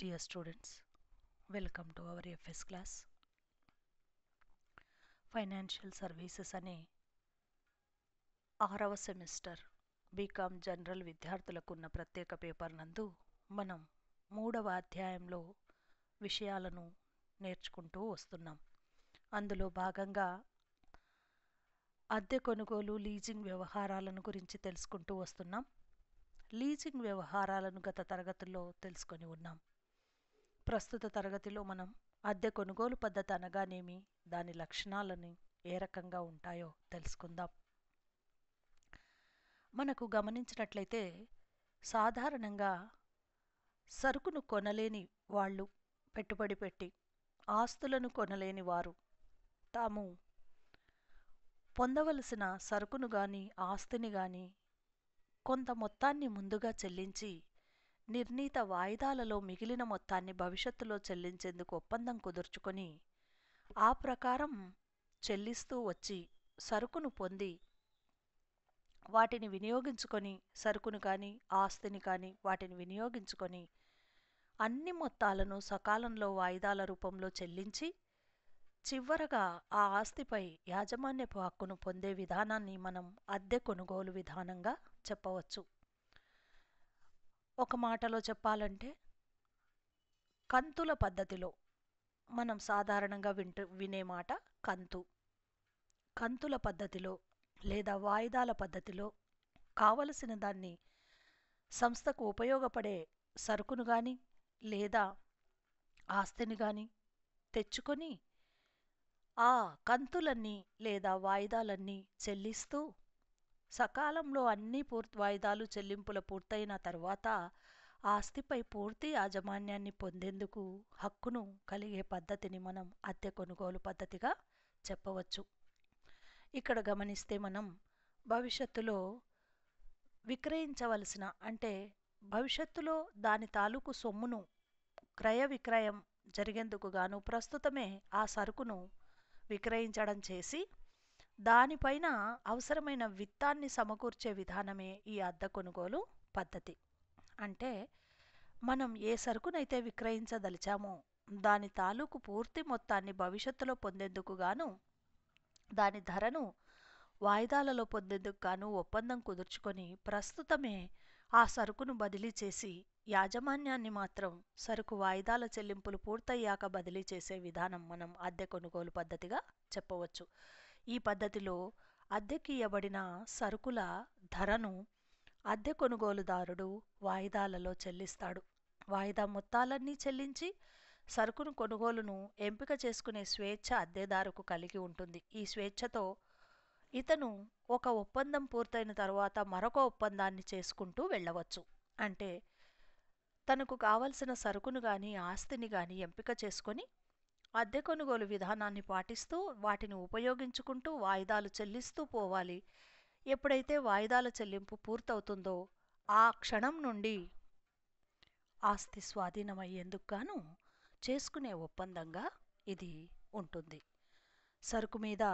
dear students welcome to our FS class financial services అనే ఆరవ semester BCom general విద్యార్థులకు ఉన్న ప్రత్యేక పేపర్ నందు మనం మూడవ అధ్యాయంలో విషయాలను నేర్చుకుంటూ వస్తున్నాం అందులో భాగంగా అద్దె కొనుగోలు లీజింగ్ వ్యవహారాలను గురించి తెలుసుకుంటూ వస్తున్నాం లీజింగ్ వ్యవహారాలను గత తరగతుల్లో తెలుసుకొని ఉన్నాం ప్రస్తుత తరగతిలో మనం అద్దె కొనుగోలు పద్ధతి అనగానేమి దాని లక్షణాలని ఏ రకంగా ఉంటాయో తెలుసుకుందాం మనకు గమనించినట్లయితే సాధారణంగా సరుకును కొనలేని వాళ్ళు పెట్టుబడి పెట్టి ఆస్తులను కొనలేని వారు తాము పొందవలసిన సరుకును కానీ ఆస్తిని కానీ కొంత మొత్తాన్ని ముందుగా చెల్లించి నిర్ణీత వాయిదాలలో మిగిలిన మొత్తాన్ని భవిష్యత్తులో చెల్లించేందుకు ఒప్పందం కుదుర్చుకొని ఆ ప్రకారం చెల్లిస్తూ వచ్చి సరుకును పొంది వాటిని వినియోగించుకొని సరుకును కానీ ఆస్తిని కానీ వాటిని వినియోగించుకొని అన్ని మొత్తాలను సకాలంలో వాయిదాల రూపంలో చెల్లించి చివరగా ఆ ఆస్తిపై యాజమాన్యపు హక్కును పొందే విధానాన్ని మనం అద్దె కొనుగోలు విధానంగా చెప్పవచ్చు ఒక మాటలో చెప్పాలంటే కంతుల పద్ధతిలో మనం సాధారణంగా వింటు వినే మాట కంతు కంతుల పద్ధతిలో లేదా వాయిదాల పద్ధతిలో కావలసిన దాన్ని సంస్థకు ఉపయోగపడే సరుకును కానీ లేదా ఆస్తిని కానీ తెచ్చుకొని ఆ కంతులన్నీ లేదా వాయిదాలన్నీ చెల్లిస్తూ సకాలంలో అన్ని పూర్తి వాయిదాలు చెల్లింపులు పూర్తయిన తర్వాత ఆస్తిపై పూర్తి యాజమాన్యాన్ని పొందేందుకు హక్కును కలిగే పద్ధతిని మనం అద్దె కొనుగోలు పద్ధతిగా చెప్పవచ్చు ఇక్కడ గమనిస్తే మనం భవిష్యత్తులో విక్రయించవలసిన అంటే భవిష్యత్తులో దాని తాలూకు సొమ్మును క్రయ విక్రయం జరిగేందుకు గాను ప్రస్తుతమే ఆ సరుకును విక్రయించడం చేసి దానిపైన అవసరమైన విత్తాన్ని సమకూర్చే విధానమే ఈ అద్దె కొనుగోలు పద్ధతి అంటే మనం ఏ సరుకునైతే విక్రయించదలిచామో దాని తాలూకు పూర్తి మొత్తాన్ని భవిష్యత్తులో పొందేందుకు గాను దాని ధరను వాయిదాలలో పొందేందుకు గాను ఒప్పందం కుదుర్చుకొని ప్రస్తుతమే ఆ సరుకును బదిలీ చేసి యాజమాన్యాన్ని మాత్రం సరుకు వాయిదాల చెల్లింపులు పూర్తయ్యాక బదిలీ చేసే విధానం మనం అద్దె కొనుగోలు పద్ధతిగా చెప్పవచ్చు ఈ పద్ధతిలో అద్దెకియ్యబడిన సరుకుల ధరను అద్దె కొనుగోలుదారుడు వాయిదాలలో చెల్లిస్తాడు వాయిదా మొత్తాలన్నీ చెల్లించి సరుకును కొనుగోలును ఎంపిక చేసుకునే స్వేచ్ఛ అద్దెదారుకు కలిగి ఉంటుంది ఈ స్వేచ్ఛతో ఇతను ఒక ఒప్పందం పూర్తయిన తర్వాత మరొక ఒప్పందాన్ని చేసుకుంటూ వెళ్ళవచ్చు అంటే తనకు కావలసిన సరుకును కానీ ఆస్తిని కానీ ఎంపిక చేసుకొని అద్దె కొనుగోలు విధానాన్ని పాటిస్తూ వాటిని ఉపయోగించుకుంటూ వాయిదాలు చెల్లిస్తూ పోవాలి ఎప్పుడైతే వాయిదాల చెల్లింపు పూర్తవుతుందో ఆ క్షణం నుండి ఆస్తి స్వాధీనమయ్యేందుకు గాను చేసుకునే ఒప్పందంగా ఇది ఉంటుంది సరుకు మీద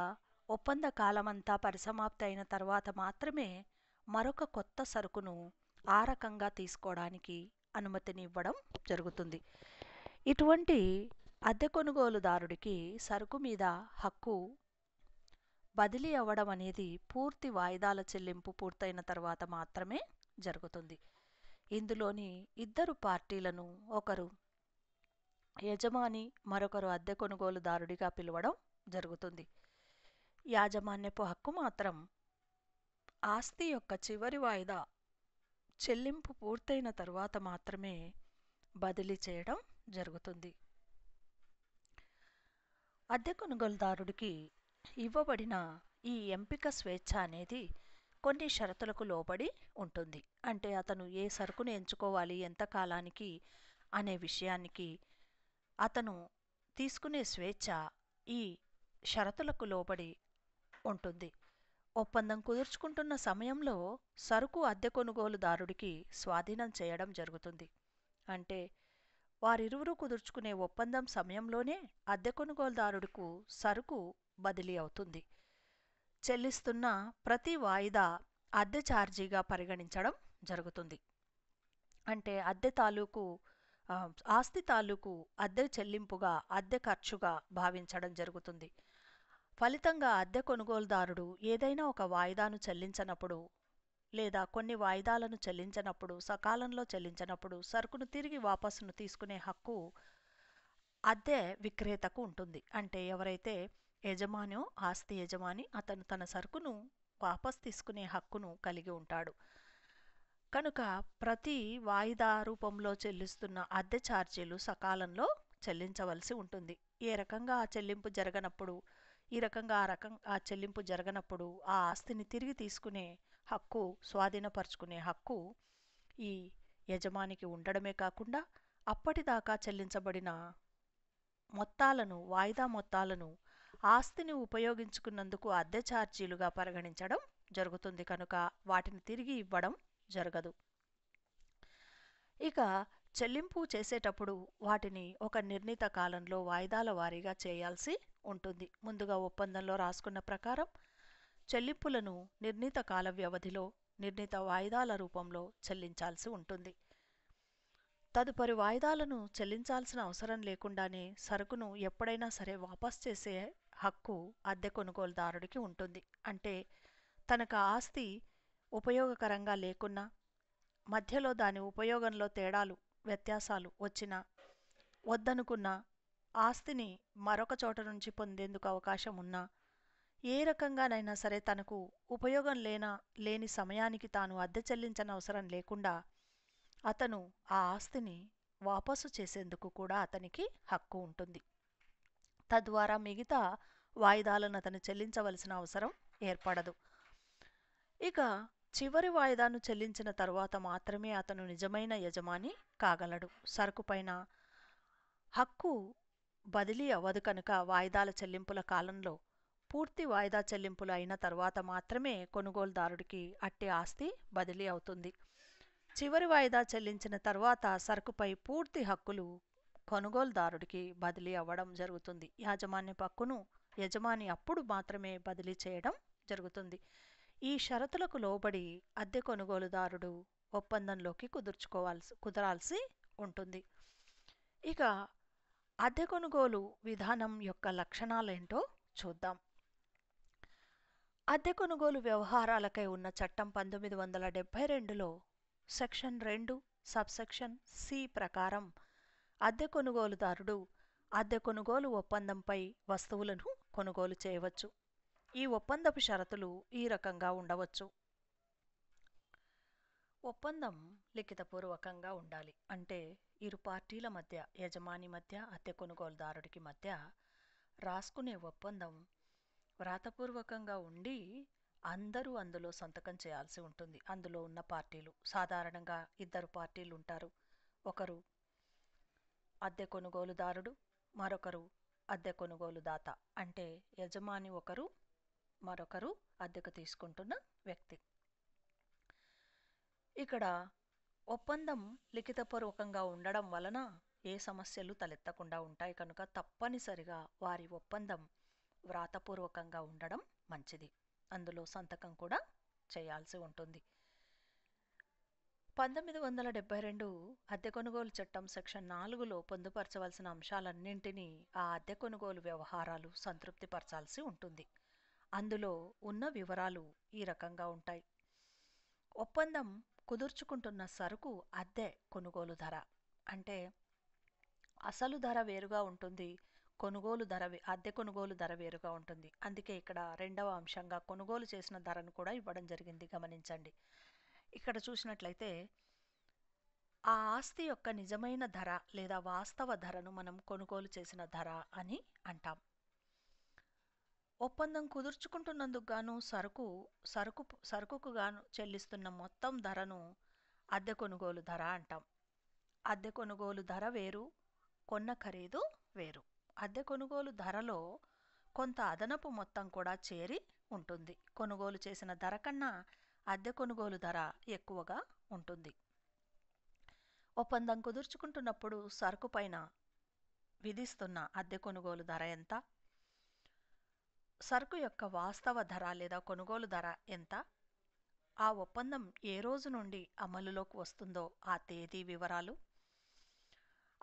ఒప్పంద కాలమంతా పరిసమాప్తి అయిన తర్వాత మాత్రమే మరొక కొత్త సరుకును ఆ రకంగా తీసుకోవడానికి అనుమతిని ఇవ్వడం జరుగుతుంది ఇటువంటి అద్దె కొనుగోలుదారుడికి సరుకు మీద హక్కు బదిలీ అవ్వడం అనేది పూర్తి వాయిదాల చెల్లింపు పూర్తయిన తర్వాత మాత్రమే జరుగుతుంది ఇందులోని ఇద్దరు పార్టీలను ఒకరు యజమాని మరొకరు అద్దె కొనుగోలుదారుడిగా పిలవడం జరుగుతుంది యాజమాన్యపు హక్కు మాత్రం ఆస్తి యొక్క చివరి వాయిదా చెల్లింపు పూర్తయిన తర్వాత మాత్రమే బదిలీ చేయడం జరుగుతుంది అద్దె కొనుగోలుదారుడికి ఇవ్వబడిన ఈ ఎంపిక స్వేచ్ఛ అనేది కొన్ని షరతులకు లోబడి ఉంటుంది అంటే అతను ఏ సరుకును ఎంచుకోవాలి ఎంత కాలానికి అనే విషయానికి అతను తీసుకునే స్వేచ్ఛ ఈ షరతులకు లోబడి ఉంటుంది ఒప్పందం కుదుర్చుకుంటున్న సమయంలో సరుకు అద్దె కొనుగోలుదారుడికి స్వాధీనం చేయడం జరుగుతుంది అంటే వారిరువురు కుదుర్చుకునే ఒప్పందం సమయంలోనే అద్దె కొనుగోలుదారుడుకు సరుకు బదిలీ అవుతుంది చెల్లిస్తున్న ప్రతి వాయిదా అద్దె ఛార్జీగా పరిగణించడం జరుగుతుంది అంటే అద్దె తాలూకు ఆస్తి తాలూకు అద్దె చెల్లింపుగా అద్దె ఖర్చుగా భావించడం జరుగుతుంది ఫలితంగా అద్దె కొనుగోలుదారుడు ఏదైనా ఒక వాయిదాను చెల్లించనప్పుడు లేదా కొన్ని వాయిదాలను చెల్లించనప్పుడు సకాలంలో చెల్లించనప్పుడు సరుకును తిరిగి వాపసును తీసుకునే హక్కు అద్దె విక్రేతకు ఉంటుంది అంటే ఎవరైతే యజమానో ఆస్తి యజమాని అతను తన సరుకును వాపస్ తీసుకునే హక్కును కలిగి ఉంటాడు కనుక ప్రతి వాయిదా రూపంలో చెల్లిస్తున్న అద్దె ఛార్జీలు సకాలంలో చెల్లించవలసి ఉంటుంది ఏ రకంగా ఆ చెల్లింపు జరగనప్పుడు ఈ రకంగా ఆ రకం ఆ చెల్లింపు జరగనప్పుడు ఆ ఆస్తిని తిరిగి తీసుకునే హక్కు స్వాధీనపరుచుకునే హక్కు ఈ యజమానికి ఉండడమే కాకుండా అప్పటిదాకా చెల్లించబడిన మొత్తాలను వాయిదా మొత్తాలను ఆస్తిని ఉపయోగించుకున్నందుకు అద్దె ఛార్జీలుగా పరిగణించడం జరుగుతుంది కనుక వాటిని తిరిగి ఇవ్వడం జరగదు ఇక చెల్లింపు చేసేటప్పుడు వాటిని ఒక నిర్ణీత కాలంలో వాయిదాల వారీగా చేయాల్సి ఉంటుంది ముందుగా ఒప్పందంలో రాసుకున్న ప్రకారం చెల్లింపులను నిర్ణీత కాల వ్యవధిలో నిర్ణీత వాయిదాల రూపంలో చెల్లించాల్సి ఉంటుంది తదుపరి వాయిదాలను చెల్లించాల్సిన అవసరం లేకుండానే సరుకును ఎప్పుడైనా సరే వాపస్ చేసే హక్కు అద్దె కొనుగోలుదారుడికి ఉంటుంది అంటే తనకు ఆస్తి ఉపయోగకరంగా లేకున్నా మధ్యలో దాని ఉపయోగంలో తేడాలు వ్యత్యాసాలు వచ్చినా వద్దనుకున్న ఆస్తిని మరొక చోట నుంచి పొందేందుకు అవకాశం ఉన్నా ఏ రకంగానైనా సరే తనకు ఉపయోగం లేనా లేని సమయానికి తాను అద్దె చెల్లించనవసరం లేకుండా అతను ఆ ఆస్తిని వాపసు చేసేందుకు కూడా అతనికి హక్కు ఉంటుంది తద్వారా మిగతా వాయిదాలను అతను చెల్లించవలసిన అవసరం ఏర్పడదు ఇక చివరి వాయిదాను చెల్లించిన తర్వాత మాత్రమే అతను నిజమైన యజమాని కాగలడు సరుకుపైన హక్కు బదిలీ అవ్వదు కనుక వాయిదాల చెల్లింపుల కాలంలో పూర్తి వాయిదా చెల్లింపులు అయిన తర్వాత మాత్రమే కొనుగోలుదారుడికి అట్టి ఆస్తి బదిలీ అవుతుంది చివరి వాయిదా చెల్లించిన తర్వాత సరుకుపై పూర్తి హక్కులు కొనుగోలుదారుడికి బదిలీ అవ్వడం జరుగుతుంది యాజమాన్య పక్కును యజమాని అప్పుడు మాత్రమే బదిలీ చేయడం జరుగుతుంది ఈ షరతులకు లోబడి అద్దె కొనుగోలుదారుడు ఒప్పందంలోకి కుదుర్చుకోవాల్సి కుదరాల్సి ఉంటుంది ఇక అద్దె కొనుగోలు విధానం యొక్క లక్షణాలేంటో చూద్దాం అద్దె కొనుగోలు వ్యవహారాలకై ఉన్న చట్టం పంతొమ్మిది వందల డెబ్బై రెండులో సెక్షన్ రెండు సబ్సెక్షన్ సి ప్రకారం అద్దె కొనుగోలుదారుడు అద్దె కొనుగోలు ఒప్పందంపై వస్తువులను కొనుగోలు చేయవచ్చు ఈ ఒప్పందపు షరతులు ఈ రకంగా ఉండవచ్చు ఒప్పందం లిఖితపూర్వకంగా ఉండాలి అంటే ఇరు పార్టీల మధ్య యజమాని మధ్య అద్దె కొనుగోలుదారుడికి మధ్య రాసుకునే ఒప్పందం వ్రాతపూర్వకంగా ఉండి అందరూ అందులో సంతకం చేయాల్సి ఉంటుంది అందులో ఉన్న పార్టీలు సాధారణంగా ఇద్దరు పార్టీలు ఉంటారు ఒకరు అద్దె కొనుగోలుదారుడు మరొకరు అద్దె కొనుగోలుదాత అంటే యజమాని ఒకరు మరొకరు అద్దెకు తీసుకుంటున్న వ్యక్తి ఇక్కడ ఒప్పందం లిఖితపూర్వకంగా ఉండడం వలన ఏ సమస్యలు తలెత్తకుండా ఉంటాయి కనుక తప్పనిసరిగా వారి ఒప్పందం వ్రాతపూర్వకంగా ఉండడం మంచిది అందులో సంతకం కూడా చేయాల్సి ఉంటుంది పంతొమ్మిది వందల డెబ్బై రెండు అద్దె కొనుగోలు చట్టం సెక్షన్ నాలుగులో పొందుపరచవలసిన అంశాలన్నింటినీ ఆ అద్దె కొనుగోలు వ్యవహారాలు సంతృప్తిపరచాల్సి ఉంటుంది అందులో ఉన్న వివరాలు ఈ రకంగా ఉంటాయి ఒప్పందం కుదుర్చుకుంటున్న సరుకు అద్దె కొనుగోలు ధర అంటే అసలు ధర వేరుగా ఉంటుంది కొనుగోలు ధర అద్దె కొనుగోలు ధర వేరుగా ఉంటుంది అందుకే ఇక్కడ రెండవ అంశంగా కొనుగోలు చేసిన ధరను కూడా ఇవ్వడం జరిగింది గమనించండి ఇక్కడ చూసినట్లయితే ఆ ఆస్తి యొక్క నిజమైన ధర లేదా వాస్తవ ధరను మనం కొనుగోలు చేసిన ధర అని అంటాం ఒప్పందం కుదుర్చుకుంటున్నందుకు గాను సరుకు సరుకు సరుకుకు గాను చెల్లిస్తున్న మొత్తం ధరను అద్దె కొనుగోలు ధర అంటాం అద్దె కొనుగోలు ధర వేరు కొన్న ఖరీదు వేరు అద్దె కొనుగోలు ధరలో కొంత అదనపు మొత్తం కూడా చేరి ఉంటుంది కొనుగోలు చేసిన ధర కన్నా అద్దె కొనుగోలు ధర ఎక్కువగా ఉంటుంది ఒప్పందం కుదుర్చుకుంటున్నప్పుడు సరుకు పైన విధిస్తున్న అద్దె కొనుగోలు ధర ఎంత సరుకు యొక్క వాస్తవ ధర లేదా కొనుగోలు ధర ఎంత ఆ ఒప్పందం ఏ రోజు నుండి అమలులోకి వస్తుందో ఆ తేదీ వివరాలు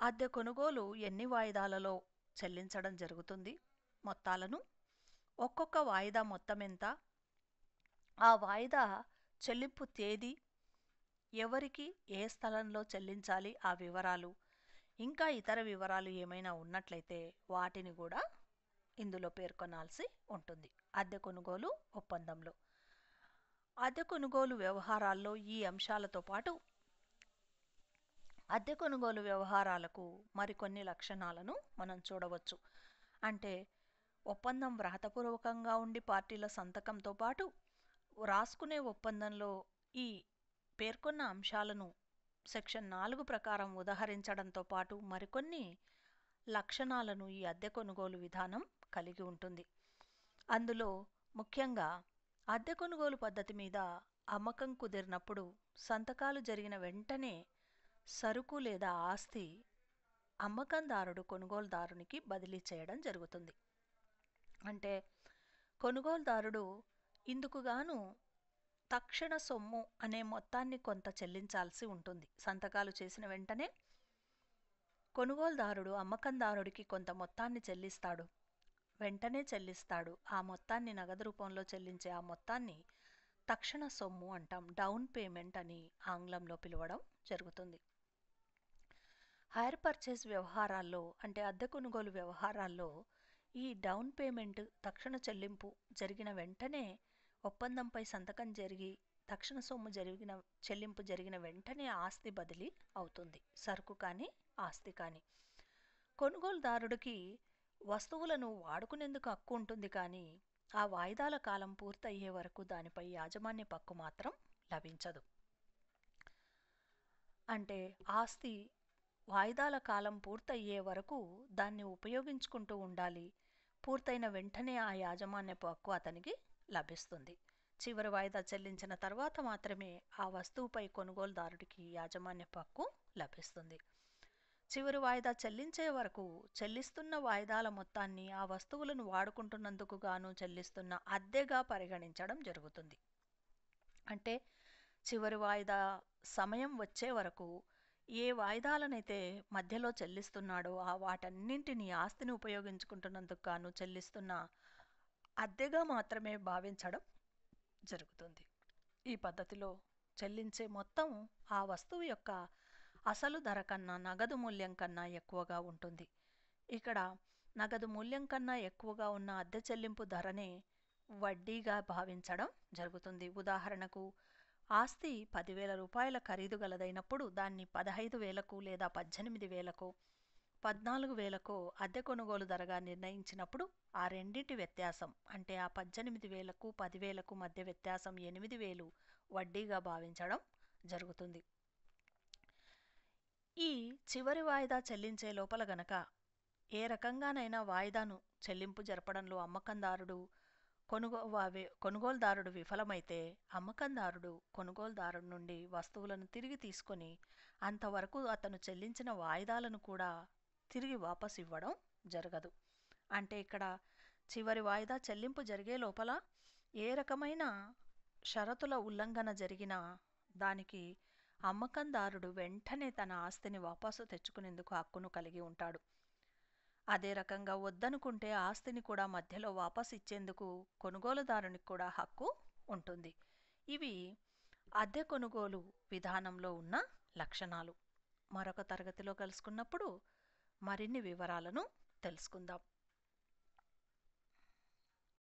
అద్దె కొనుగోలు ఎన్ని వాయిదాలలో చెల్లించడం జరుగుతుంది మొత్తాలను ఒక్కొక్క వాయిదా మొత్తం ఎంత ఆ వాయిదా చెల్లింపు తేదీ ఎవరికి ఏ స్థలంలో చెల్లించాలి ఆ వివరాలు ఇంకా ఇతర వివరాలు ఏమైనా ఉన్నట్లయితే వాటిని కూడా ఇందులో పేర్కొనాల్సి ఉంటుంది అద్దె కొనుగోలు ఒప్పందంలో అద్దె కొనుగోలు వ్యవహారాల్లో ఈ అంశాలతో పాటు అద్దె కొనుగోలు వ్యవహారాలకు మరికొన్ని లక్షణాలను మనం చూడవచ్చు అంటే ఒప్పందం వ్రాతపూర్వకంగా ఉండి పార్టీల సంతకంతో పాటు వ్రాసుకునే ఒప్పందంలో ఈ పేర్కొన్న అంశాలను సెక్షన్ నాలుగు ప్రకారం ఉదహరించడంతో పాటు మరికొన్ని లక్షణాలను ఈ అద్దె కొనుగోలు విధానం కలిగి ఉంటుంది అందులో ముఖ్యంగా అద్దె కొనుగోలు పద్ధతి మీద అమ్మకం కుదిరినప్పుడు సంతకాలు జరిగిన వెంటనే సరుకు లేదా ఆస్తి అమ్మకందారుడు కొనుగోలుదారునికి బదిలీ చేయడం జరుగుతుంది అంటే కొనుగోలుదారుడు ఇందుకుగాను తక్షణ సొమ్ము అనే మొత్తాన్ని కొంత చెల్లించాల్సి ఉంటుంది సంతకాలు చేసిన వెంటనే కొనుగోలుదారుడు అమ్మకందారుడికి కొంత మొత్తాన్ని చెల్లిస్తాడు వెంటనే చెల్లిస్తాడు ఆ మొత్తాన్ని నగదు రూపంలో చెల్లించే ఆ మొత్తాన్ని తక్షణ సొమ్ము అంటాం డౌన్ పేమెంట్ అని ఆంగ్లంలో పిలవడం జరుగుతుంది హైర్ పర్చేస్ వ్యవహారాల్లో అంటే అద్దె కొనుగోలు వ్యవహారాల్లో ఈ డౌన్ పేమెంట్ తక్షణ చెల్లింపు జరిగిన వెంటనే ఒప్పందంపై సంతకం జరిగి తక్షణ సొమ్ము జరిగిన చెల్లింపు జరిగిన వెంటనే ఆస్తి బదిలీ అవుతుంది సరుకు కానీ ఆస్తి కానీ కొనుగోలుదారుడికి వస్తువులను వాడుకునేందుకు హక్కు ఉంటుంది కానీ ఆ వాయిదాల కాలం పూర్తయ్యే వరకు దానిపై యాజమాన్య పక్కు మాత్రం లభించదు అంటే ఆస్తి వాయిదాల కాలం పూర్తయ్యే వరకు దాన్ని ఉపయోగించుకుంటూ ఉండాలి పూర్తయిన వెంటనే ఆ యాజమాన్య పక్కు అతనికి లభిస్తుంది చివరి వాయిదా చెల్లించిన తర్వాత మాత్రమే ఆ వస్తువుపై కొనుగోలుదారుడికి యాజమాన్య హక్కు లభిస్తుంది చివరి వాయిదా చెల్లించే వరకు చెల్లిస్తున్న వాయిదాల మొత్తాన్ని ఆ వస్తువులను వాడుకుంటున్నందుకు గాను చెల్లిస్తున్న అద్దెగా పరిగణించడం జరుగుతుంది అంటే చివరి వాయిదా సమయం వచ్చే వరకు ఏ వాయిదాలనైతే మధ్యలో చెల్లిస్తున్నాడో ఆ వాటన్నింటినీ ఆస్తిని ఉపయోగించుకుంటున్నందుకు గాను చెల్లిస్తున్న అద్దెగా మాత్రమే భావించడం జరుగుతుంది ఈ పద్ధతిలో చెల్లించే మొత్తం ఆ వస్తువు యొక్క అసలు ధర కన్నా నగదు మూల్యం కన్నా ఎక్కువగా ఉంటుంది ఇక్కడ నగదు మూల్యం కన్నా ఎక్కువగా ఉన్న అద్దె చెల్లింపు ధరనే వడ్డీగా భావించడం జరుగుతుంది ఉదాహరణకు ఆస్తి పదివేల రూపాయల ఖరీదు గలదైనప్పుడు దాన్ని పదహైదు వేలకు లేదా పద్దెనిమిది వేలకు పద్నాలుగు వేలకు అద్దె కొనుగోలు ధరగా నిర్ణయించినప్పుడు ఆ రెండింటి వ్యత్యాసం అంటే ఆ పద్దెనిమిది వేలకు పదివేలకు మధ్య వ్యత్యాసం ఎనిమిది వేలు వడ్డీగా భావించడం జరుగుతుంది చివరి వాయిదా చెల్లించే లోపల గనక ఏ రకంగానైనా వాయిదాను చెల్లింపు జరపడంలో అమ్మకందారుడు కొనుగో కొనుగోలుదారుడు విఫలమైతే అమ్మకందారుడు కొనుగోలుదారుడు నుండి వస్తువులను తిరిగి తీసుకొని అంతవరకు అతను చెల్లించిన వాయిదాలను కూడా తిరిగి వాపసు ఇవ్వడం జరగదు అంటే ఇక్కడ చివరి వాయిదా చెల్లింపు జరిగే లోపల ఏ రకమైన షరతుల ఉల్లంఘన జరిగినా దానికి అమ్మకందారుడు వెంటనే తన ఆస్తిని వాపసు తెచ్చుకునేందుకు హక్కును కలిగి ఉంటాడు అదే రకంగా వద్దనుకుంటే ఆస్తిని కూడా మధ్యలో వాపసు ఇచ్చేందుకు కొనుగోలుదారునికి కూడా హక్కు ఉంటుంది ఇవి అద్దె కొనుగోలు విధానంలో ఉన్న లక్షణాలు మరొక తరగతిలో కలుసుకున్నప్పుడు మరిన్ని వివరాలను తెలుసుకుందాం